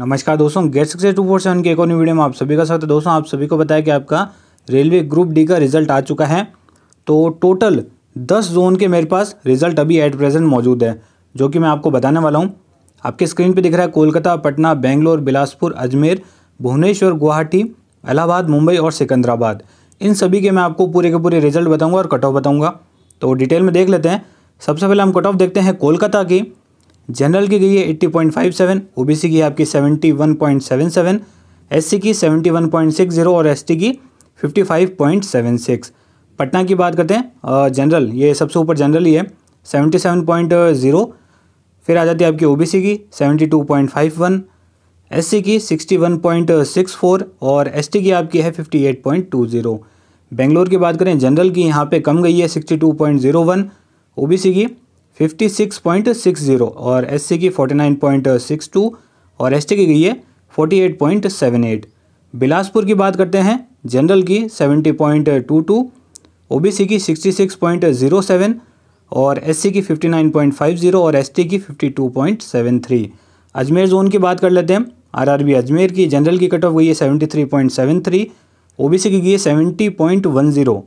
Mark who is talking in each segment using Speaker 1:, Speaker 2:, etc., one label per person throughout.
Speaker 1: नमस्कार दोस्तों get success two four seven के एक और वीडियो में आप सभी का स्वागत है दोस्तों आप सभी को बताया कि आपका रेलवे ग्रुप डी का रिजल्ट आ चुका है तो टोटल दस जोन के मेरे पास रिजल्ट अभी एट प्रेजेंट मौजूद है जो कि मैं आपको बताने वाला हूँ आपके स्क्रीन पर दिख रहा है कोलकाता पटना बेंगलोर बिलासपुर अजमेर भुवनेश्वर गुवाहाटी इलाहाबाद मुंबई और सिकंदराबाद इन सभी के मैं आपको पूरे के पूरे रिजल्ट बताऊँगा और कट ऑफ बताऊँगा तो डिटेल में देख लेते हैं सबसे पहले हम कट ऑफ देखते हैं कोलकाता की जनरल की गई है eighty point five seven O B C की आपकी seventy one point seven seven S C की seventy one point six zero और एस टी की fifty five point seven six Patna की बात करते हैं जनरल ये सबसे ऊपर जनरल ही है सेवेंटी सेवन पॉइंट जीरो फिर आ जाती है आपकी ओ बी सी की seventy two point five one S C की sixty one point six four और एस टी की आपकी है fifty eight point two zero Bangalore की बात करें जनरल की यहाँ पे कम गई है sixty two point zero one O B C की 56.60 और एस की 49.62 और एस की गई है 48.78 बिलासपुर की बात करते हैं जनरल की 70.22 ओबीसी की 66.07 और एस की 59.50 और एस की 52.73 अजमेर जोन की बात कर लेते हैं आरआरबी अजमेर की जनरल की कट ऑफ गई है 73.73 ओबीसी की गई है 70.10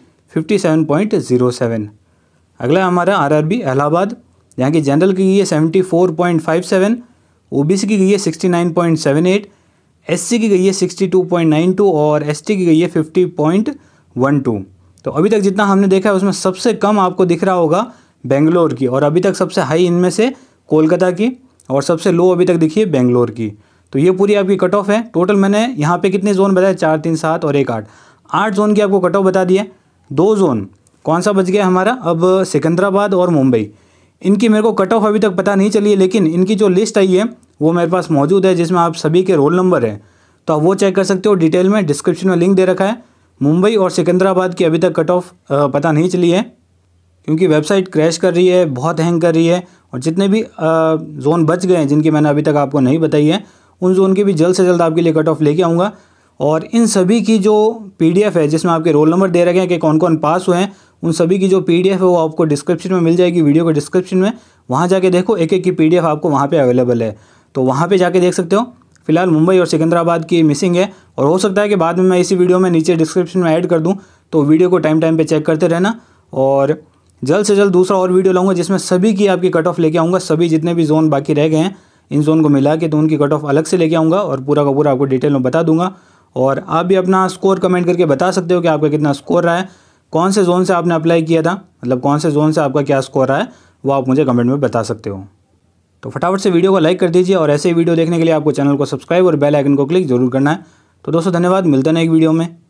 Speaker 1: 57.07 अगला हमारा आरआरबी इलाहाबाद यहाँ की जनरल की गई है 74.57 ओबीसी की गई है 69.78 एससी की गई है 62.92 और एसटी की गई है 50.12 तो अभी तक जितना हमने देखा है उसमें सबसे कम आपको दिख रहा होगा बेंगलोर की और अभी तक सबसे हाई इनमें से कोलकाता की और सबसे लो अभी तक देखिए बेंगलोर की तो ये पूरी आपकी कट ऑफ है टोटल मैंने यहाँ पे कितने जोन बताए चार तीन सात और एक आठ आठ जोन की आपको कट ऑफ बता दिया दो जोन कौन सा बच गया हमारा अब सिकंदराबाद और मुंबई इनकी मेरे को कट ऑफ अभी तक पता नहीं चली है लेकिन इनकी जो लिस्ट आई है वो मेरे पास मौजूद है जिसमें आप सभी के रोल नंबर हैं तो आप वो चेक कर सकते हो डिटेल में डिस्क्रिप्शन में लिंक दे रखा है मुंबई और सिकंदराबाद की अभी तक कट ऑफ पता नहीं चली है क्योंकि वेबसाइट क्रैश कर रही है बहुत हैंग कर रही है और जितने भी जोन बच गए हैं जिनकी मैंने अभी तक आपको नहीं बताई है उन जोन की भी जल्द से जल्द आपके लिए कट ऑफ लेके आऊँगा और इन सभी की जो पीडीएफ है जिसमें आपके रोल नंबर दे रखे हैं कि कौन कौन पास हुए हैं उन सभी की जो पीडीएफ है वो आपको डिस्क्रिप्शन में मिल जाएगी वीडियो के डिस्क्रिप्शन में वहाँ जाके देखो एक एक की पीडीएफ आपको वहाँ पर अवेलेबल है तो वहाँ पर जाके देख सकते हो फिलहाल मुंबई और सिकंदराबाद की मिसिंग है और हो सकता है कि बाद में मैं इसी वीडियो में नीचे डिस्क्रिप्शन में ऐड कर दूँ तो वीडियो को टाइम टाइम पर चेक करते रहना और जल्द से जल्द दूसरा और वीडियो लाऊंगा जिसमें सभी की आपकी कट ऑफ लेके आऊँगा सभी जितने भी जोन बाकी रह गए हैं इन जोन को मिला के तो उनकी कट ऑफ अलग से लेके आऊँगा और पूरा का पूरा आपको डिटेल में बता दूंगा और आप भी अपना स्कोर कमेंट करके बता सकते हो कि आपका कितना स्कोर रहा है कौन से जोन से आपने अप्लाई किया था मतलब कौन से जोन से आपका क्या स्कोर रहा है वो आप मुझे कमेंट में बता सकते हो तो फटाफट से वीडियो को लाइक कर दीजिए और ऐसे वीडियो देखने के लिए आपको चैनल को सब्सक्राइब और बेल आइकन को क्लिक जरूर करना है तो दोस्तों धन्यवाद मिलते हैं एक वीडियो में